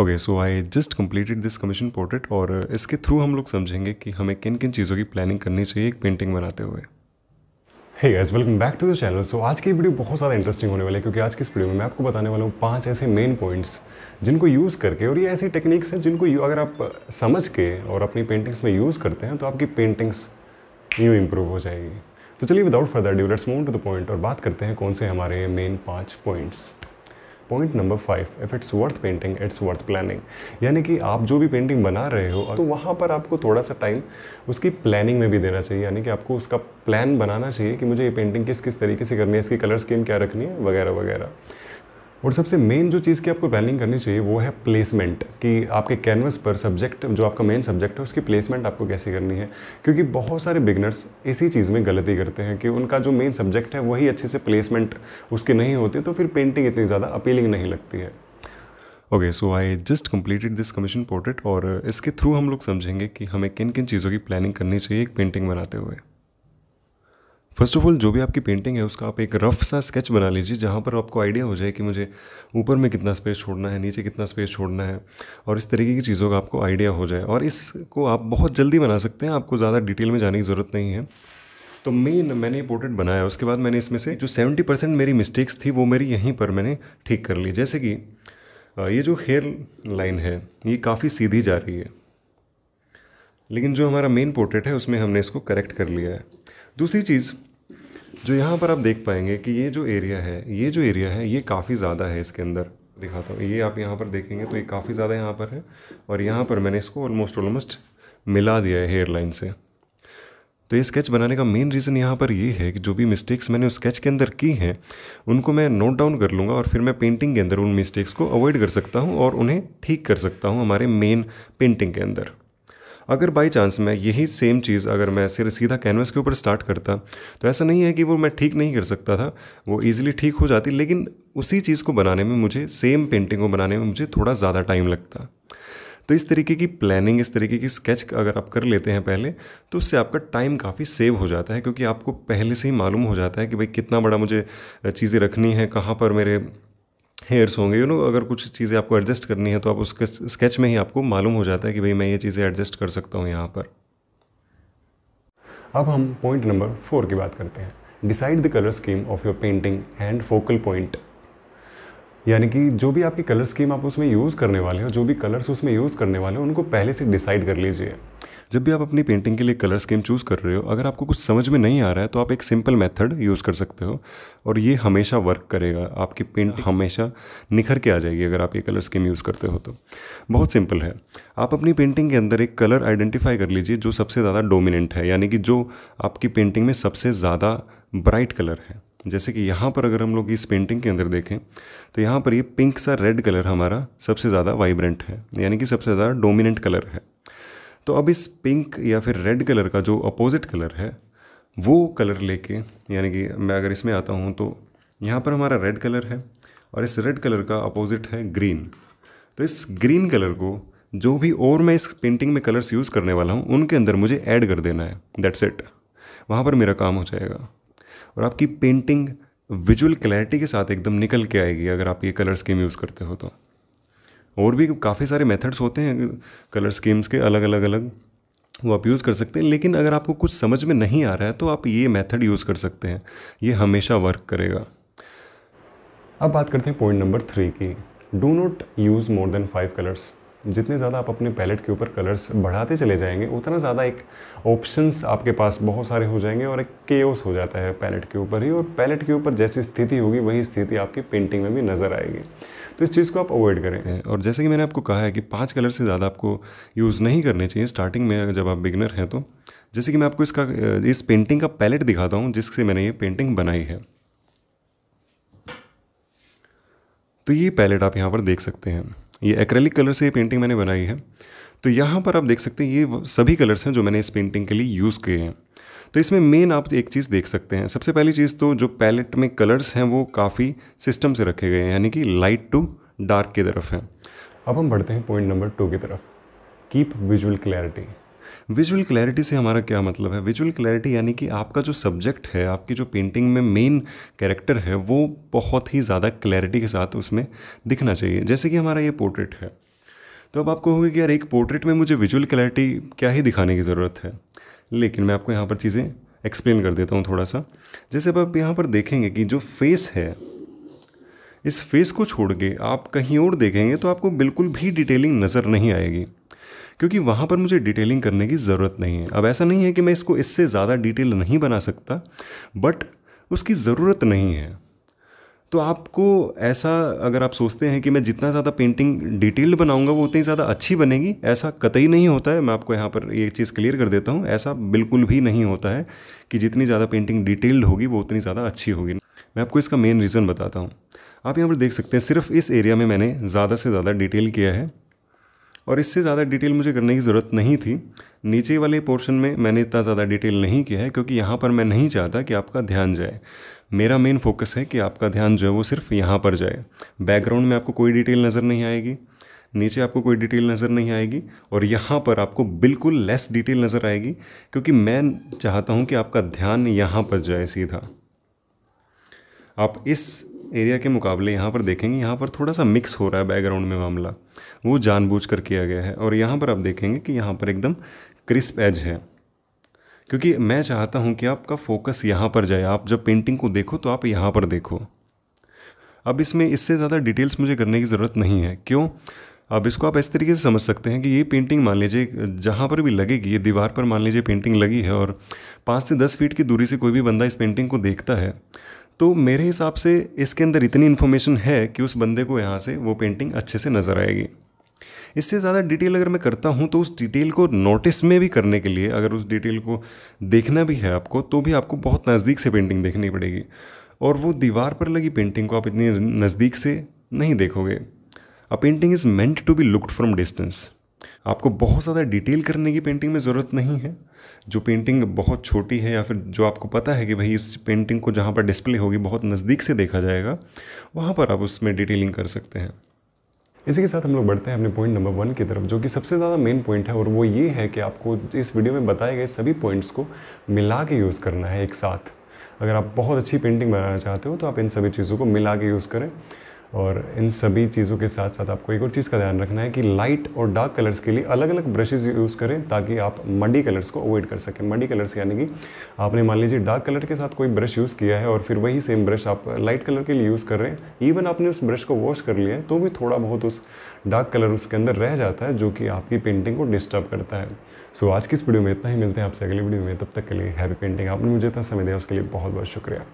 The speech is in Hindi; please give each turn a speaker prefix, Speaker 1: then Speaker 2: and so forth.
Speaker 1: okay so I just completed this commission portrait और इसके थ्रू हम लोग समझेंगे कि हमें किन किन चीज़ों की प्लानिंग करनी चाहिए एक पेंटिंग बनाते हुए hey guys welcome back to the channel so आज की वीडियो बहुत ज़्यादा इंटरेस्टिंग होने वाली है क्योंकि आज की इस वीडियो में मैं आपको बताने वाला हूँ पांच ऐसे मेन पॉइंट्स जिनको यूज़ करके और ये ऐसी टेक्निक्स हैं जिनको अगर आप समझ के और अपनी पेंटिंग्स में यूज़ करते हैं तो आपकी पेंटिंग्स यूँ इम्प्रूव हो जाएगी तो चलिए without further due let's move to the point और बात करते हैं कौन से हमारे मेन पाँच points point number five if it's worth painting it's worth planning यानी कि आप जो भी पेंटिंग बना रहे हो तो वहाँ पर आपको थोड़ा सा टाइम उसकी प्लानिंग में भी देना चाहिए यानी कि आपको उसका प्लान बनाना चाहिए कि मुझे ये पेंटिंग किस किस तरीके से करनी है इसकी कलर स्कीम क्या रखनी है वगैरह वगैरह और सबसे मेन जो चीज़ की आपको प्लानिंग करनी चाहिए वो है प्लेसमेंट कि आपके कैनवस पर सब्जेक्ट जो आपका मेन सब्जेक्ट है उसकी प्लेसमेंट आपको कैसे करनी है क्योंकि बहुत सारे बिगनर्स इसी चीज़ में गलती करते हैं कि उनका जो मेन सब्जेक्ट है वही अच्छे से प्लेसमेंट उसकी नहीं होती तो फिर पेंटिंग इतनी ज़्यादा अपीलिंग नहीं लगती है okay so I just completed this commission portrait और इसके थ्रू हम लोग समझेंगे कि हमें किन किन चीज़ों की प्लानिंग करनी चाहिए एक पेंटिंग बनाते हुए फर्स्ट ऑफ ऑल जो भी आपकी पेंटिंग है उसका आप एक रफ सा स्केच बना लीजिए जहाँ पर आपको आइडिया हो जाए कि मुझे ऊपर में कितना स्पेस छोड़ना है नीचे कितना स्पेस छोड़ना है और इस तरीके की चीज़ों का आपको आइडिया हो जाए और इसको आप बहुत जल्दी बना सकते हैं आपको ज़्यादा डिटेल में जाने की ज़रूरत नहीं है तो मेन मैंने ये पोर्ट्रेट बनाया उसके बाद मैंने इसमें से जो सेवेंटी परसेंट मेरी मिस्टेक्स थी वो मेरी यहीं पर मैंने ठीक कर ली जैसे कि ये जो हेयर लाइन है ये काफ़ी सीधी जा रही है लेकिन जो हमारा मेन पोर्ट्रेट है उसमें हमने इसको करेक्ट कर लिया है दूसरी चीज़ जो यहाँ पर आप देख पाएंगे कि ये जो एरिया है ये जो एरिया है ये काफ़ी ज़्यादा है इसके अंदर दिखाता हूँ ये आप यहाँ पर देखेंगे तो ये काफ़ी ज़्यादा यहाँ पर है और यहाँ पर मैंने इसको ऑलमोस्ट ऑलमोस्ट मिला दिया है हेयर लाइन से तो ये स्केच बनाने का मेन रीज़न यहाँ पर ये है कि जो भी मिस्टेक्स मैंने उस स्केच के अंदर की हैं उनको मैं नोट डाउन कर लूँगा और फिर मैं पेंटिंग के अंदर उन मिस्टेक्स को अवॉइड कर सकता हूँ और उन्हें ठीक कर सकता हूँ हमारे मेन पेंटिंग के अंदर अगर बाई चांस मैं यही सेम चीज़ अगर मैं सिर सीधा कैनवस के ऊपर स्टार्ट करता तो ऐसा नहीं है कि वो मैं ठीक नहीं कर सकता था वो ईज़िली ठीक हो जाती लेकिन उसी चीज़ को बनाने में मुझे सेम पेंटिंग को बनाने में मुझे थोड़ा ज़्यादा टाइम लगता तो इस तरीके की प्लानिंग इस तरीके की स्केच अगर आप कर लेते हैं पहले तो उससे आपका टाइम काफ़ी सेव हो जाता है क्योंकि आपको पहले से ही मालूम हो जाता है कि भाई कितना बड़ा मुझे चीज़ें रखनी है कहाँ पर मेरे हेयर्स होंगे यू नो अगर कुछ चीज़ें आपको एडजस्ट करनी है तो आप उसके स्केच में ही आपको मालूम हो जाता है कि भाई मैं ये चीज़ें एडजस्ट कर सकता हूँ यहाँ पर अब हम पॉइंट नंबर फोर की बात करते हैं decide the colour scheme of your painting and focal point यानी कि जो भी आपकी कलर स्कीम आप उसमें यूज़ करने वाले हो जो भी कलर्स उसमें यूज़ करने वाले हो उनको पहले से डिसाइड कर लीजिए जब भी आप अपनी पेंटिंग के लिए कलर स्कीम चूज़ कर रहे हो अगर आपको कुछ समझ में नहीं आ रहा है तो आप एक सिंपल मेथड यूज़ कर सकते हो और ये हमेशा वर्क करेगा आपकी पेंट हमेशा निखर के आ जाएगी अगर आप ये कलर स्कीम यूज़ करते हो तो बहुत सिंपल है आप अपनी पेंटिंग के अंदर एक कलर आइडेंटिफाई कर लीजिए जो सबसे ज़्यादा डोमिनेंट है यानी कि जो आपकी पेंटिंग में सबसे ज़्यादा ब्राइट कलर है जैसे कि यहाँ पर अगर हम लोग इस पेंटिंग के अंदर देखें तो यहाँ पर ये पिंक सा रेड कलर हमारा सबसे ज़्यादा वाइब्रेंट है यानी कि सबसे ज़्यादा डोमिनेंट कलर है तो अब इस पिंक या फिर रेड कलर का जो अपोजिट कलर है वो कलर लेके यानी कि मैं अगर इसमें आता हूँ तो यहाँ पर हमारा रेड कलर है और इस रेड कलर का अपोजिट है ग्रीन तो इस ग्रीन कलर को जो भी और मैं इस पेंटिंग में कलर्स यूज़ करने वाला हूँ उनके अंदर मुझे ऐड कर देना है दैट्स इट वहाँ पर मेरा काम हो जाएगा और आपकी पेंटिंग विजुअल क्लैरिटी के साथ एकदम निकल के आएगी अगर आप ये कलर स्कीम यूज़ करते हो तो और भी काफ़ी सारे मेथड्स होते हैं कलर स्कीम्स के अलग अलग अलग वो आप यूज़ कर सकते हैं लेकिन अगर आपको कुछ समझ में नहीं आ रहा है तो आप ये मेथड यूज़ कर सकते हैं ये हमेशा वर्क करेगा अब बात करते हैं पॉइंट नंबर थ्री की do not use more than five colours जितने ज़्यादा आप अपने पैलेट के ऊपर कलर्स बढ़ाते चले जाएंगे उतना ज़्यादा एक ऑप्शंस आपके पास बहुत सारे हो जाएंगे और एक केओस हो जाता है पैलेट के ऊपर ही और पैलेट के ऊपर जैसी स्थिति होगी वही स्थिति आपकी पेंटिंग में भी नज़र आएगी तो इस चीज़ को आप अवॉइड करें और जैसे कि मैंने आपको कहा है कि पाँच कलर से ज़्यादा आपको यूज़ नहीं करने चाहिए स्टार्टिंग में जब आप बिगनर हैं तो जैसे कि मैं आपको इसका इस पेंटिंग का पैलेट दिखाता हूँ जिससे मैंने ये पेंटिंग बनाई है तो ये पैलेट आप यहाँ पर देख सकते हैं ये एक्रेलिक कलर से ये पेंटिंग मैंने बनाई है तो यहाँ पर आप देख सकते हैं ये सभी कलर्स हैं जो मैंने इस पेंटिंग के लिए यूज़ किए हैं तो इसमें मेन आप एक चीज़ देख सकते हैं सबसे पहली चीज़ तो जो पैलेट में कलर्स हैं वो काफ़ी सिस्टम से रखे गए हैं यानी कि लाइट टू डार्क की तरफ है अब हम बढ़ते हैं पॉइंट नंबर टू की तरफ keep visual clarity visual clarity से हमारा क्या मतलब है विजुअल क्लैरिटी यानी कि आपका जो सब्जेक्ट है आपकी जो पेंटिंग में मेन कैरेक्टर है वो बहुत ही ज़्यादा क्लैरिटी के साथ उसमें दिखना चाहिए जैसे कि हमारा ये पोर्ट्रेट है तो अब आप होगा कि यार एक पोर्ट्रेट में मुझे विजुअल क्लैरिटी क्या ही दिखाने की ज़रूरत है लेकिन मैं आपको यहाँ पर चीज़ें एक्सप्लेन कर देता हूँ थोड़ा सा जैसे अब आप यहाँ पर देखेंगे कि जो फेस है इस फेस को छोड़ के आप कहीं और देखेंगे तो आपको बिल्कुल भी डिटेलिंग नज़र नहीं आएगी क्योंकि वहाँ पर मुझे डिटेलिंग करने की ज़रूरत नहीं है अब ऐसा नहीं है कि मैं इसको इससे ज़्यादा डिटेल नहीं बना सकता बट उसकी ज़रूरत नहीं है तो आपको ऐसा अगर आप सोचते हैं कि मैं जितना ज़्यादा पेंटिंग डिटेल्ड बनाऊंगा वो उतनी ज़्यादा अच्छी बनेगी ऐसा कतई नहीं होता है मैं आपको यहाँ पर ये चीज़ क्लियर कर देता हूँ ऐसा बिल्कुल भी नहीं होता है कि जितनी ज़्यादा पेंटिंग डिटेल्ड होगी वो उतनी ज़्यादा अच्छी होगी मैं आपको इसका मेन रीज़न बताता हूँ आप यहाँ पर देख सकते हैं सिर्फ इस एरिया में मैंने ज़्यादा से ज़्यादा डिटेल किया है और इससे ज़्यादा डिटेल मुझे करने की ज़रूरत नहीं थी नीचे वाले पोर्शन में मैंने इतना ज़्यादा डिटेल नहीं किया है क्योंकि यहाँ पर मैं नहीं चाहता कि आपका ध्यान जाए मेरा मेन फोकस है कि आपका ध्यान जो है वो सिर्फ यहाँ पर जाए बैकग्राउंड में आपको कोई डिटेल नज़र नहीं आएगी नीचे आपको कोई डिटेल नज़र नहीं आएगी और यहाँ पर आपको बिल्कुल लेस डिटेल नज़र आएगी क्योंकि मैं चाहता हूँ कि आपका ध्यान यहाँ पर जाए सीधा आप इस एरिया के मुकाबले यहाँ पर देखेंगे यहाँ पर थोड़ा सा मिक्स हो रहा है बैकग्राउंड में मामला वो जानबूझ कर किया गया है और यहाँ पर आप देखेंगे कि यहाँ पर एकदम क्रिस्प एज है क्योंकि मैं चाहता हूँ कि आपका फोकस यहाँ पर जाए आप जब पेंटिंग को देखो तो आप यहाँ पर देखो अब इसमें इससे ज़्यादा डिटेल्स मुझे करने की ज़रूरत नहीं है क्यों अब इसको आप इस तरीके से समझ सकते हैं कि ये पेंटिंग मान लीजिए जहाँ पर भी लगेगी ये दीवार पर मान लीजिए पेंटिंग लगी है और पाँच से दस फीट की दूरी से कोई भी बंदा इस पेंटिंग को देखता है तो मेरे हिसाब से इसके अंदर इतनी इन्फॉर्मेशन है कि उस बंदे को यहाँ से वो पेंटिंग अच्छे से नज़र आएगी इससे ज़्यादा डिटेल अगर मैं करता हूँ तो उस डिटेल को नोटिस में भी करने के लिए अगर उस डिटेल को देखना भी है आपको तो भी आपको बहुत नज़दीक से पेंटिंग देखनी पड़ेगी और वो दीवार पर लगी पेंटिंग को आप इतनी नज़दीक से नहीं देखोगे a painting is meant to be looked from distance आपको बहुत ज़्यादा डिटेल करने की पेंटिंग में ज़रूरत नहीं है जो पेंटिंग बहुत छोटी है या फिर जो आपको पता है कि भाई इस पेंटिंग को जहाँ पर डिस्प्ले होगी बहुत नज़दीक से देखा जाएगा वहाँ पर आप उसमें डिटेलिंग कर सकते हैं इसी के साथ हम लोग बढ़ते हैं अपने पॉइंट नंबर वन की तरफ जो कि सबसे ज़्यादा मेन पॉइंट है और वो ये है कि आपको इस वीडियो में बताए गए सभी पॉइंट्स को मिला के यूज़ करना है एक साथ अगर आप बहुत अच्छी पेंटिंग बनाना चाहते हो तो आप इन सभी चीज़ों को मिला के यूज़ करें और इन सभी चीज़ों के साथ साथ आपको एक और चीज़ का ध्यान रखना है कि लाइट और डार्क कलर्स के लिए अलग अलग ब्रशेज़ यूज़ करें ताकि आप मडी कलर्स को अवॉइड कर सकें मडी कलर्स यानी कि आपने मान लीजिए डार्क कलर के साथ कोई ब्रश यूज़ किया है और फिर वही सेम ब्रश आप लाइट कलर के लिए यूज़ कर रहे हैं इवन आपने उस ब्रश को वॉश कर लिया है तो भी थोड़ा बहुत उस डार्क कलर उसके अंदर रह जाता है जो कि आपकी पेंटिंग को डिस्टर्ब करता है सो आज की इस वीडियो में इतना ही मिलते हैं आपसे अगली वीडियो में तब तक के लिए हैप्पी पेंटिंग आपने मुझे इतना समय दिया उसके लिए बहुत बहुत शुक्रिया